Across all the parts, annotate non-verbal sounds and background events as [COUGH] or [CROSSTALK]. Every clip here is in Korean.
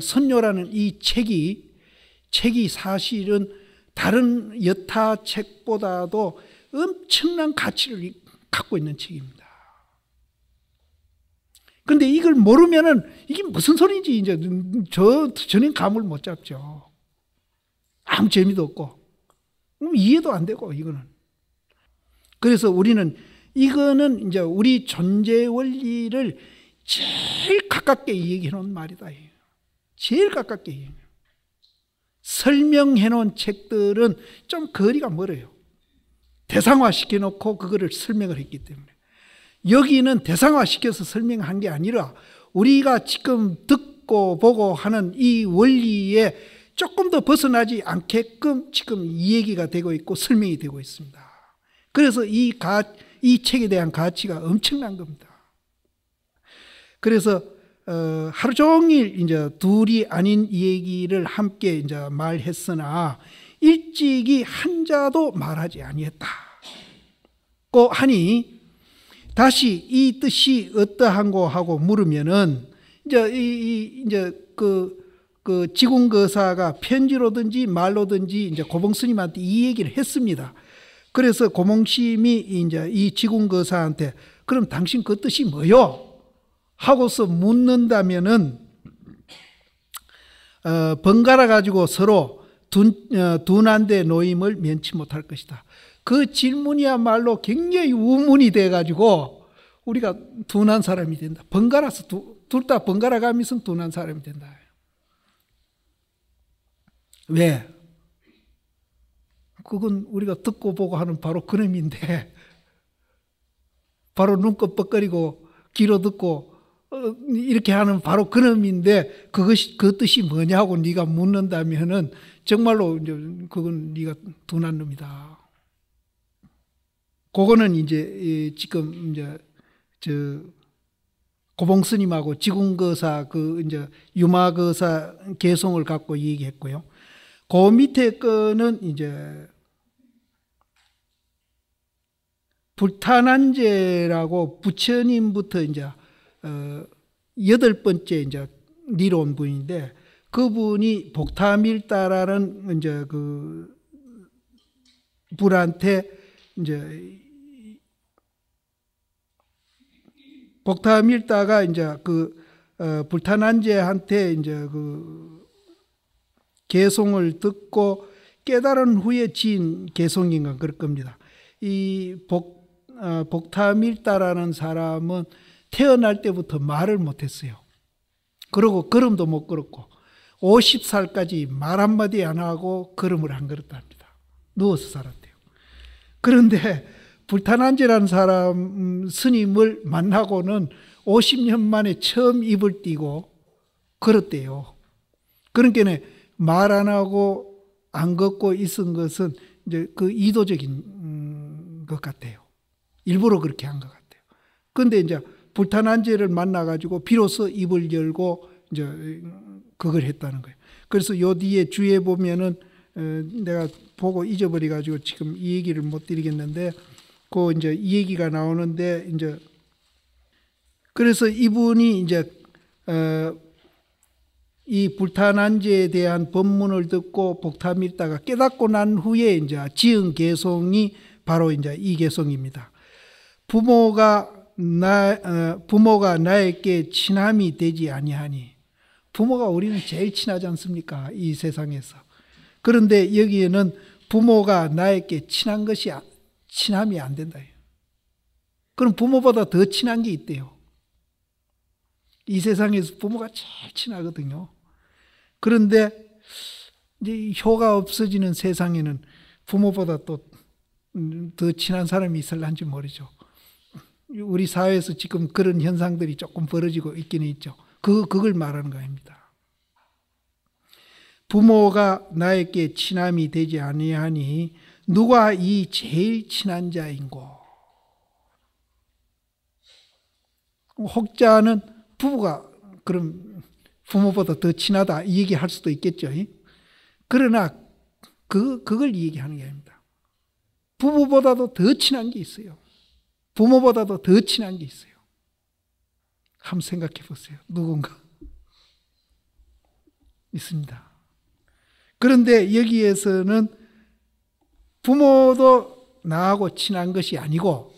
선녀라는 이 책이 책이 사실은 다른 여타 책보다도 엄청난 가치를 갖고 있는 책입니다. 근데 이걸 모르면은 이게 무슨 소리인지 이제 저 전엔 감을 못 잡죠. 아무 재미도 없고 이해도 안 되고 이거는. 그래서 우리는 이거는 이제 우리 존재 원리를 제일 가깝게 얘기해 놓은 말이다. 제일 가깝게 이해해요. 설명해 놓은 책들은 좀 거리가 멀어요. 대상화시켜 놓고 그거를 설명을 했기 때문에. 여기는 대상화시켜서 설명한 게 아니라 우리가 지금 듣고 보고 하는 이 원리에 조금 더 벗어나지 않게끔 지금 이 얘기가 되고 있고 설명이 되고 있습니다. 그래서 이, 가, 이 책에 대한 가치가 엄청난 겁니다. 그래서 어, 하루 종일 이제 둘이 아닌 얘기를 함께 이제 말했으나 일찍이 한 자도 말하지 아니했다. 고 하니 다시 이 뜻이 어떠한고 하고 물으면은 이제 이, 이 이제 그, 그 지공 거사가 편지로든지 말로든지 이제 고봉 스님한테 이 얘기를 했습니다. 그래서 고봉 심이 이제 이 지공 거사한테 그럼 당신 그 뜻이 뭐요? 하고서 묻는다면은 어, 번갈아 가지고 서로 둔, 어, 둔한데 노임을 면치 못할 것이다. 그 질문이야말로 굉장히 우문이 돼가지고 우리가 둔한 사람이 된다. 번갈아서 둘 다 번갈아 가면서 둔한 사람이 된다. 왜? 그건 우리가 듣고 보고 하는 바로 그놈인데 바로 눈껏 뻑거리고 길어 듣고 어, 이렇게 하는 바로 그놈인데 그것이 그 뜻이 뭐냐고 네가 묻는다면은 정말로 이제 그건 네가 둔한 놈이다. 그거는 이제 지금 이제 저 고봉 스님하고 지궁거사그 이제 유마거사 개성을 갖고 얘기했고요. 그 밑에 거는 이제 불탄한제라고 부처님부터 이제 어, 여덟 번째 이제 리온 분인데 그분이 복타밀다라는 이제 그불한테 이제 복타밀다가 이제 그 어, 불타난제한테 이제 그 개송을 듣고 깨달은 후에 지은 개송인가 그럴 겁니다. 이 복, 어, 복타밀다라는 사람은 태어날 때부터 말을 못했어요. 그리고 걸음도 못 걸었고 50살까지 말 한마디 안 하고 걸음을 안 걸었답니다. 누워서 살았대요. 그런데 불탄난지라는 사람 음, 스님을 만나고는 50년 만에 처음 입을 띄고 걸었대요. 그러니까 말안 하고 안 걷고 있은 것은 이제 그 이도적인 음, 것 같아요. 일부러 그렇게 한 것 같아요. 근데 이제 불탄한 죄를 만나가지고 비로소 입을 열고 이제 그걸 했다는 거예요. 그래서 요 뒤에 주에 보면은 어, 내가 보고 잊어버려가지고 지금 이 얘기를 못 드리겠는데 그 이제 이 얘기가 나오는데 이제 그래서 이분이 이제 어, 이 불탄한 죄에 대한 법문을 듣고 복탐 읽다가 깨닫고 난 후에 이제 지은 개성이 바로 이제 이 개성입니다. 부모가 나 어, 부모가 나에게 친함이 되지 아니하니 부모가 우리는 제일 친하지 않습니까? 이 세상에서. 그런데 여기에는 부모가 나에게 친한 것이 아, 친함이 안 된다. 그럼 부모보다 더 친한 게 있대요. 이 세상에서 부모가 제일 친하거든요. 그런데 이제 효가 없어지는 세상에는 부모보다 또더 음, 친한 사람이 있을란지 모르죠. 우리 사회에서 지금 그런 현상들이 조금 벌어지고 있기는 있죠. 그, 그걸 말하는 것입니다 부모가 나에게 친함이 되지 아니하니 누가 이 제일 친한 자인고. 혹자는 부부가 그럼 부모보다 더 친하다 이 얘기할 수도 있겠죠. 그러나 그 그걸 얘기하는 게 아닙니다. 부부보다도 더 친한 게 있어요. 부모보다도 더 친한 게 있어요. 한번 생각해 보세요. 누군가 있습니다. 그런데 여기에서는 부모도 나하고 친한 것이 아니고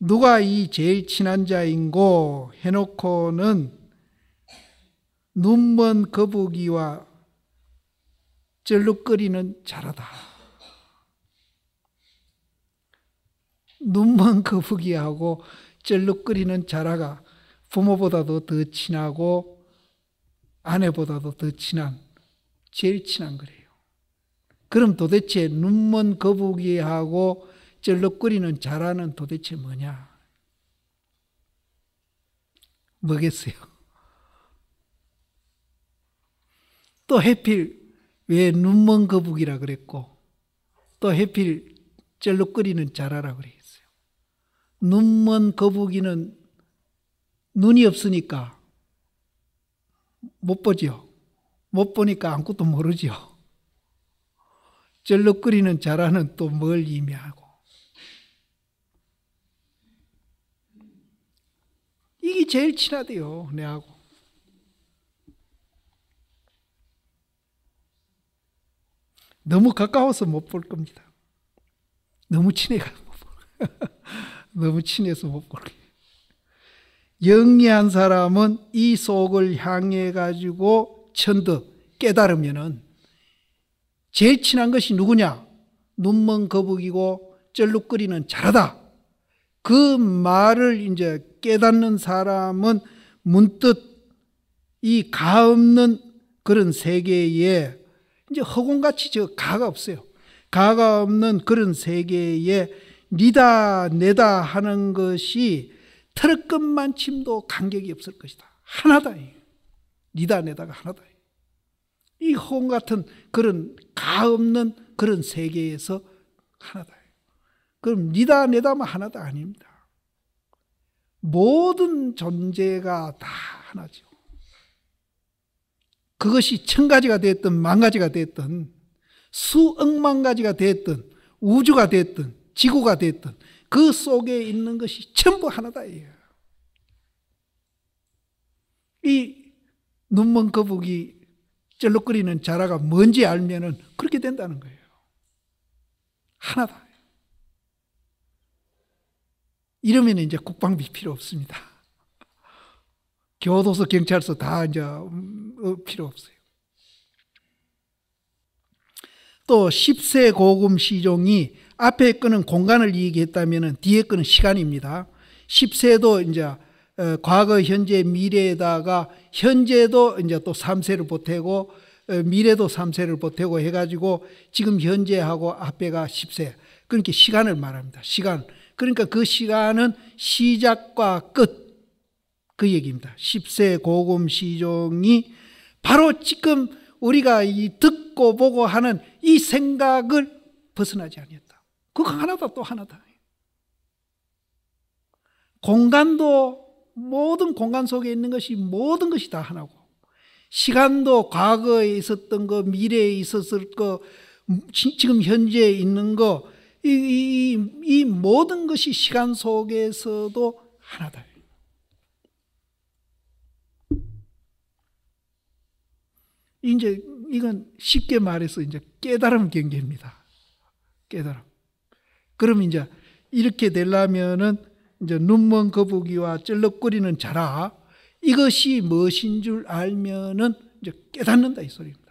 누가 이 제일 친한 자인고 해놓고는 눈먼 거북이와 쩔룩거리는 자라다. 눈만 [LAUGHS] 거북이하고 쩔룩거리는 자라가 부모보다도 더 친하고 아내보다도 더 친한 제일 친한 거래요. 그럼 도대체 눈먼 거북이하고 쩔룩거리는 자라는 도대체 뭐냐? 뭐겠어요? 또 해필 왜 눈먼 거북이라 그랬고 또 해필 쩔룩거리는 자라라 그래요. 눈먼 거북이는 눈이 없으니까 못 보죠. 못 보니까 아무것도 모르죠. 절룩거리는 자라는 또 뭘 의미하고. 이게 제일 친하대요, 내하고. 너무 가까워서 못 볼 겁니다. 너무 친해가 못 볼. 너무 친해서 못 걸게. 영리한 사람은 이 속을 향해 가지고 천득 깨달으면은 제일 친한 것이 누구냐? 눈먼 거북이고 쩔룩거리는 자라다. 그 말을 이제 깨닫는 사람은 문득 이 가 없는 그런 세계에 이제 허공같이 저 가가 없어요. 가가 없는 그런 세계에 니다 내다 하는 것이 털끝만 침도 간격이 없을 것이다. 하나다. 니다 내다가 하나다. 이 호흡 같은 그런 가 없는 그런 세계에서 하나다. 그럼 니다 내다만 하나다 아닙니다. 모든 존재가 다 하나죠. 그것이 천 가지가 됐든 만 가지가 됐든 수억만 가지가 됐든 우주가 됐든 지구가 됐든 그 속에 있는 것이 전부 하나다. 이 눈먼 거북이 쩔룩거리는 자라가 뭔지 알면은 그렇게 된다는 거예요. 하나다. 이러면 이제 국방비 필요 없습니다. 교도소, 경찰서 다 이제 음, 어, 필요 없어요. 또 10세 고금 시종이 앞에 거는 공간을 이기했다면 뒤에 거는 시간입니다. 10세도 이제 어, 과거, 현재, 미래에다가 현재도 이제 또 3세를 보태고 어, 미래도 3세를 보태고 해가지고 지금 현재하고 앞에가 10세. 그러니까 시간을 말합니다. 시간. 그러니까 그 시간은 시작과 끝. 그 얘기입니다. 10세 고금 시종이 바로 지금 우리가 이 듣고 보고 하는 이 생각을 벗어나지 아니다 그거 하나다 또 하나다. 공간도 모든 공간 속에 있는 것이 모든 것이 다 하나고 시간도 과거에 있었던 거 미래에 있었을 거 지금 현재에 있는 거 이, 이, 이 모든 것이 시간 속에서도 하나다. 이제 이건 쉽게 말해서 이제 깨달음 경계입니다. 깨달음. 그럼 이제 이렇게 되려면은 이제 눈먼 거북이와 쩔럭거리는 자라 이것이 무엇인 줄 알면은 이제 깨닫는다 이 소리입니다.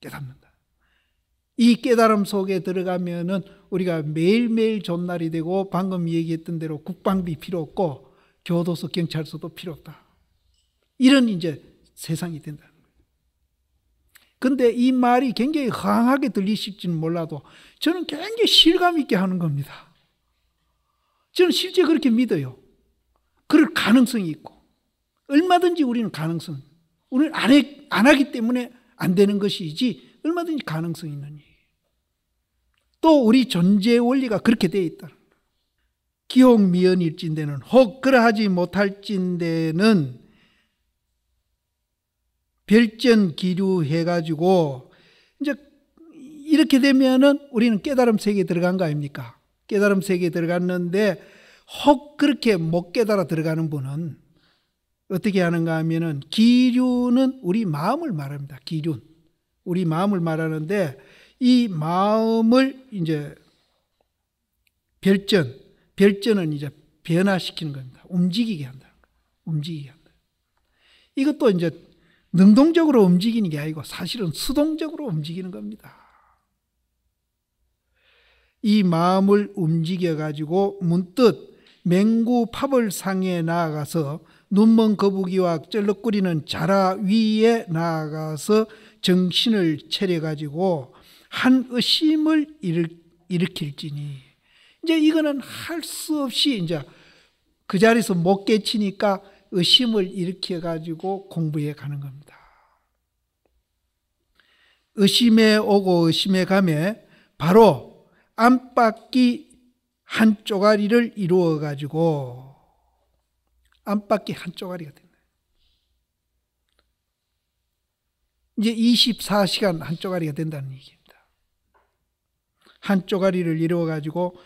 깨닫는다. 이 깨달음 속에 들어가면은 우리가 매일매일 전날이 되고 방금 얘기했던 대로 국방비 필요 없고 교도소 경찰서도 필요 없다. 이런 이제 세상이 된다. 근데 이 말이 굉장히 강하게 들리실지는 몰라도 저는 굉장히 실감 있게 하는 겁니다. 저는 실제 그렇게 믿어요. 그럴 가능성이 있고 얼마든지 우리는 가능성 우리는 안, 해, 안 하기 때문에 안 되는 것이지 얼마든지 가능성 있는 일. 또 우리 존재의 원리가 그렇게 되어 있다. 기옥 미연일진대는 혹 그러하지 못할진대는 별전 기류 해가지고 이제 이렇게 되면은 우리는 깨달음 세계에 들어간 거 아닙니까? 깨달음 세계에 들어갔는데 혹 그렇게 못 깨달아 들어가는 분은 어떻게 하는가 하면은 기류는 우리 마음을 말합니다. 기륜. 우리 마음을 말하는데 이 마음을 이제 별전, 별전은 이제 변화시키는 겁니다. 움직이게 한다는 거예요. 움직이게 한다. 이것도 이제 능동적으로 움직이는 게 아니고 사실은 수동적으로 움직이는 겁니다. 이 마음을 움직여 가지고 문득 맹구 파벌상에 나아가서 눈먼 거북이와 쩔럭거리는 자라 위에 나아가서 정신을 차려 가지고 한 의심을 일으킬지니 이제 이거는 할 수 없이 이제 그 자리에서 못 깨치니까 의심을 일으켜 가지고 공부해 가는 겁니다. 의심에 오고 의심에 가에 바로 안팎이 한 쪼가리를 이루어 가지고 안팎이 한 쪼가리가 된다. 이제 24시간 한 쪼가리가 된다는 얘기입니다. 한 쪼가리를 이루어 가지고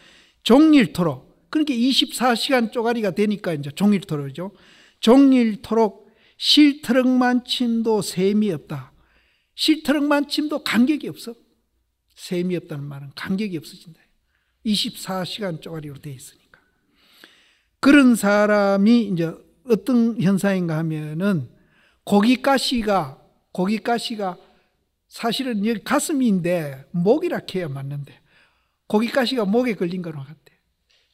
종일토록 그렇게 그러니까 24시간 쪼가리가 되니까 이제 종일토록이죠. 종일토록 실트럭만 침도 셈이 없다. 실트럭만 침도 간격이 없어. 셈이 없다는 말은 간격이 없어진다. 24시간 쪼가리로 되어 있으니까. 그런 사람이 이제 어떤 현상인가 하면은 고기가시가, 고기가시가 사실은 여기 가슴인데 목이라 해야 맞는데 고기가시가 목에 걸린 거로 같대.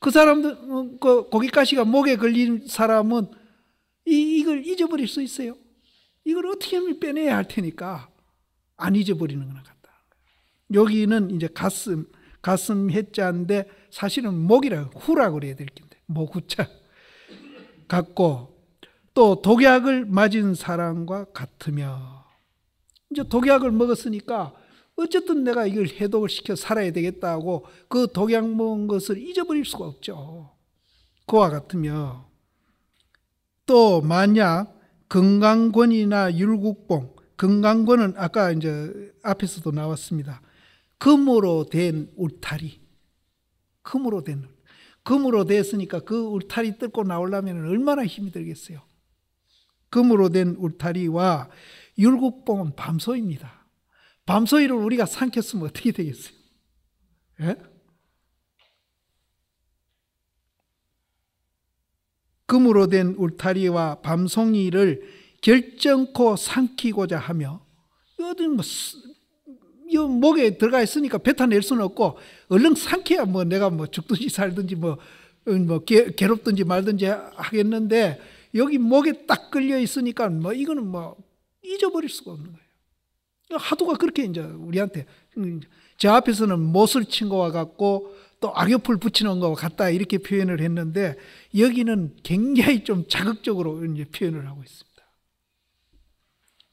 그 사람들, 어, 그 고기가시가 목에 걸린 사람은 이, 이걸 잊어버릴 수 있어요. 이걸 어떻게 하면 빼내야 할 테니까 안 잊어버리는 거 같다. 여기는 이제 가슴, 가슴 해자인데 사실은 목이라 후라 그래야 될 텐데 목후자 같고 또 독약을 맞은 사람과 같으며 이제 독약을 먹었으니까 어쨌든 내가 이걸 해독을 시켜 살아야 되겠다고 그 독약 먹은 것을 잊어버릴 수가 없죠. 그와 같으며 또 만약 금강권이나 율곡봉, 금강권은 아까 이제 앞에서도 나왔습니다. 금으로 된 울타리. 금으로 된 금으로 됐으니까 그 울타리 뜯고 나오려면 얼마나 힘이 들겠어요. 금으로 된 울타리와 율곡봉은 밤소입니다. 밤소이를 우리가 삼켰으면 어떻게 되겠어요? 예? 금으로 된 울타리와 밤송이를 결정코 삼키고자 하며 어디 뭐이 목에 들어가 있으니까 뱉어낼 수는 없고 얼른 삼켜야 뭐 내가 뭐 죽든지 살든지 뭐, 음, 뭐 개, 괴롭든지 말든지 하겠는데 여기 목에 딱 걸려 있으니까 뭐 이거는 뭐 잊어버릴 수가 없는 거예요. 하도가 그렇게 이제 우리한테 음, 저 앞에서는 못을 친 거와 같고 또 악요풀 붙이는 것 같다 이렇게 표현을 했는데 여기는 굉장히 좀 자극적으로 이제 표현을 하고 있습니다.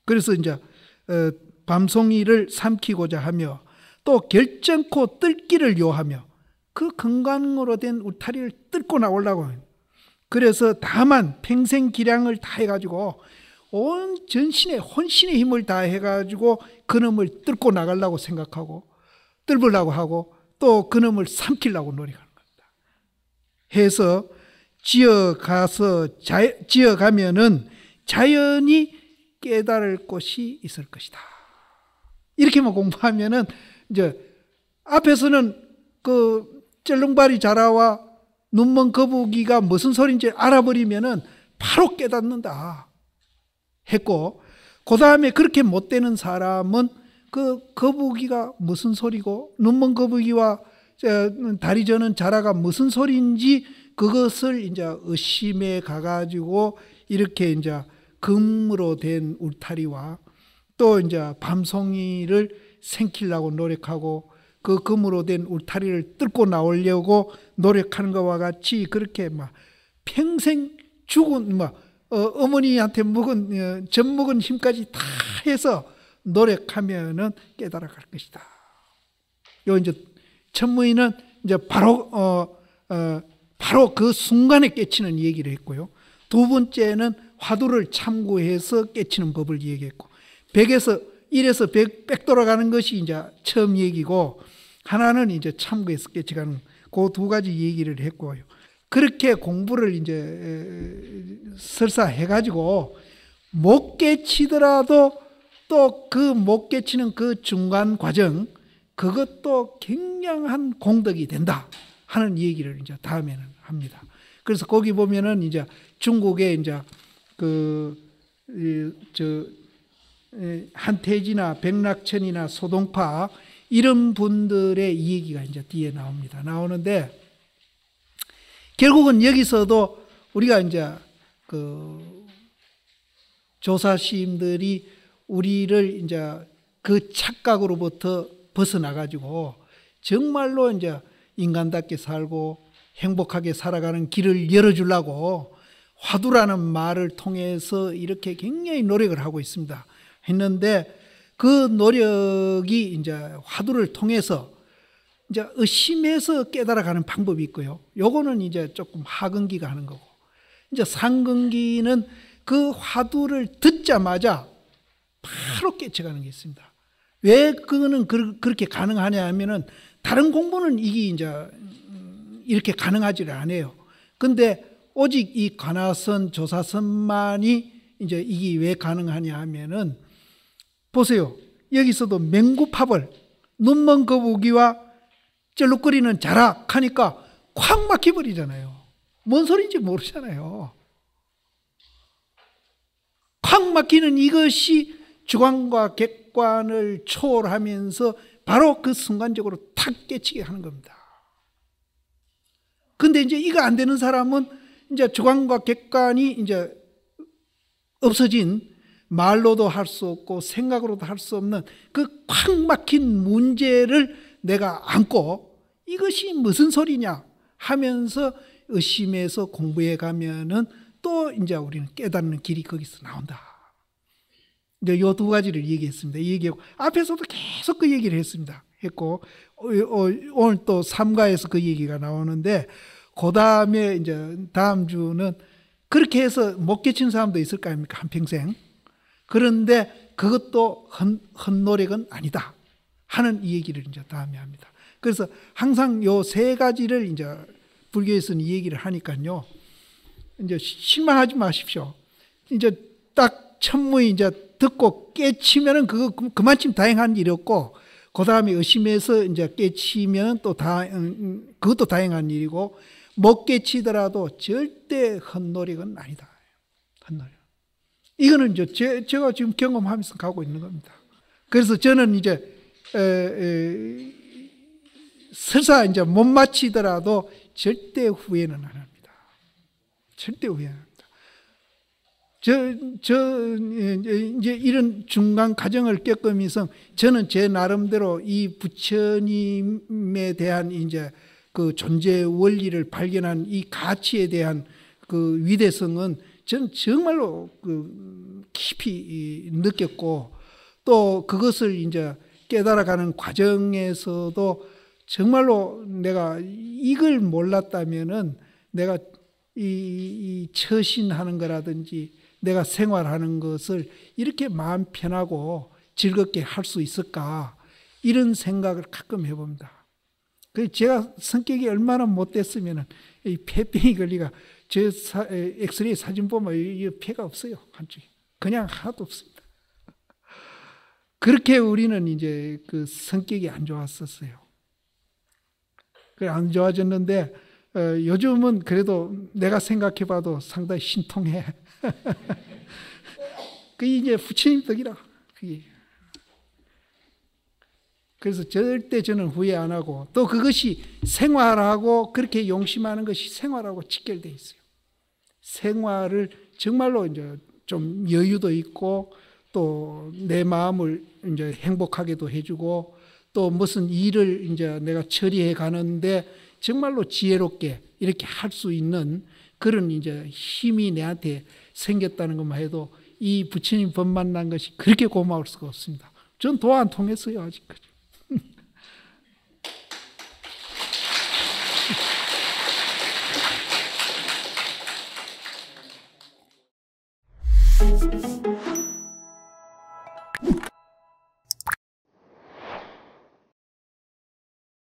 그래서 이제 어, 밤송이를 삼키고자 하며 또 결정코 뜰기를 요하며 그 건강으로 된 울타리를 뜯고 나오려고 합니 그래서 다만 평생 기량을 다해가지고 온 전신에 혼신의 힘을 다해가지고 그놈을 뚫고 나가려고 생각하고 뚫으려고 하고 또 그놈을 삼키려고 노력하는 겁니다. 해서 지어가서 지어가면은 자연히 깨달을 곳이 있을 것이다. 이렇게만 공부하면은 이제 앞에서는 그 쩔렁발이 자라와 눈먼 거북이가 무슨 소리인지 알아버리면은 바로 깨닫는다 했고 그 다음에 그렇게 못 되는 사람은 그 거북이가 무슨 소리고 눈먼 거북이와 다리 저는 자라가 무슨 소리인지 그것을 이제 의심해 가가지고 이렇게 이제 금으로 된 울타리와 또 이제 밤송이를 생키려고 노력하고 그 금으로 된 울타리를 뚫고 나오려고 노력하는 것과 같이 그렇게 막 평생 죽은 막 뭐, 어, 머니한테 먹은 어, 젖 먹은 힘까지 다 해서 노력하면은 깨달아갈 것이다. 요 이제 천무인은 이제 바로 어, 어, 바로 그 순간에 깨치는 얘기를 했고요. 두 번째는 화두를 참고해서 깨치는 법을 얘기했고 100에서 1에서 100, 100 돌아가는 것이 이제 처음 얘기고 하나는 이제 참고해서 깨치가는 그 두 가지 얘기를 했고요. 그렇게 공부를 이제 설사해 가지고 못 깨치더라도 또그못 깨치는 그 중간 과정 그것도 굉장한 공덕이 된다 하는 얘기를 이제 다음에는 합니다. 그래서 거기 보면은 이제 중국의 이제 그 저 한태지나 백낙천이나 소동파 이런 분들의 이야기가 이제 뒤에 나옵니다. 나오는데 결국은 여기서도 우리가 이제 그 조사 시임들이 우리를 이제 그 착각으로부터 벗어나 가지고 정말로 이제 인간답게 살고 행복하게 살아가는 길을 열어주려고 화두라는 말을 통해서 이렇게 굉장히 노력을 하고 있습니다. 했는데 그 노력이 이제 화두를 통해서 이제 의심해서 깨달아가는 방법이 있고요. 요거는 이제 조금 하근기가 하는 거고. 이제 상근기는 그 화두를 듣자마자 바로 깨쳐가는 게 있습니다. 왜 그거는 그, 렇게 가능하냐 하면은 다른 공부는 이게 이제 음, 이렇게 가능하지를 않아요. 근데 오직 이 관화선, 조사선만이 이제 이게 왜 가능하냐 하면은 보세요. 여기서도 맹구팝을 눈먼 거북이와 그 쩔룩거리는 자락 하니까 콱 막혀버리잖아요. 뭔 소리인지 모르잖아요. 콱 막히는 이것이 주관과 객관을 초월하면서 바로 그 순간적으로 탁 깨치게 하는 겁니다. 근데 이제 이거 안 되는 사람은 이제 주관과 객관이 이제 없어진 말로도 할 수 없고 생각으로도 할 수 없는 그 꽉 막힌 문제를 내가 안고 이것이 무슨 소리냐 하면서 의심해서 공부해 가면은 또 이제 우리는 깨닫는 길이 거기서 나온다. 이제 네, 요두 가지를 얘기했습니다. 얘기하고 앞에서도 계속 그 얘기를 했습니다. 했고 어, 어, 오늘 또 삼가에서 그 얘기가 나오는데 그 다음에 이제 다음 주는 그렇게 해서 못 깨친 사람도 있을 거 아닙니까 한 평생. 그런데 그것도 헌, 헌노력은 아니다 하는 이 얘기를 이제 다음에 합니다. 그래서 항상 요 세 가지를 이제 불교에서는 이 얘기를 하니까요. 이제 실망하지 마십시오. 이제 딱 천무에 이제 듣고 깨치면은 그거 그, 그만큼 다행한 일이었고 그 다음에 의심해서 이제 깨치면 또다 음, 음, 그것도 다행한 일이고 못 깨치더라도 절대 헛노력은 아니다. 헛노력. 이거는 이제 제, 가 지금 경험하면서 가고 있는 겁니다. 그래서 저는 이제 에, 에, 설사 이제 못 마치더라도 절대 후회는 안 합니다. 절대 후회는 저, 저, 예, 이제 이런 중간 과정을 겪으면서 저는 제 나름대로 이 부처님에 대한 이제 그 존재 원리를 발견한 이 가치에 대한 그 위대성은 저는 정말로 그 깊이 느꼈고 또 그것을 이제 깨달아가는 과정에서도 정말로 내가 이걸 몰랐다면은 내가 이, 이 처신하는 거라든지 내가 생활하는 것을 이렇게 마음 편하고 즐겁게 할 수 있을까 이런 생각을 가끔 해봅니다. 그 제가 성격이 얼마나 못됐으면은 이 폐병이 걸리가 제 엑스레이 사진 보면 이 폐가 없어요 한쪽에 그냥 하나도 없습니다. 그렇게 우리는 이제 그 성격이 안 좋았었어요. 그 안 좋아졌는데 어, 요즘은 그래도 내가 생각해봐도 상당히 신통해. [LAUGHS] 그게 이제 부처님 덕이라. 그게. 그래서 절대 저는 후회 안 하고 또 그것이 생활하고 그렇게 용심하는 것이 생활하고 직결돼 있어요. 생활을 정말로 이제 좀 여유도 있고 또 내 마음을 이제 행복하게도 해주고 또 무슨 일을 이제 내가 처리해 가는데 정말로 지혜롭게 이렇게 할 수 있는 그런 이제 힘이 내한테 생겼다는 것만 해도 이 부처님 법 만난 것이 그렇게 고마울 수가 없습니다. 전 도안 통했어요, 아직까지.